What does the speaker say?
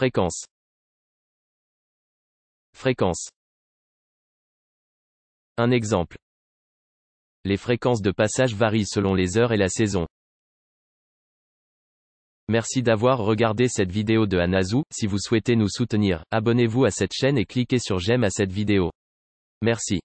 Fréquence. Fréquence. Un exemple. Les fréquences de passage varient selon les heures et la saison. Merci d'avoir regardé cette vidéo de Anazou, si vous souhaitez nous soutenir, abonnez-vous à cette chaîne et cliquez sur j'aime à cette vidéo. Merci.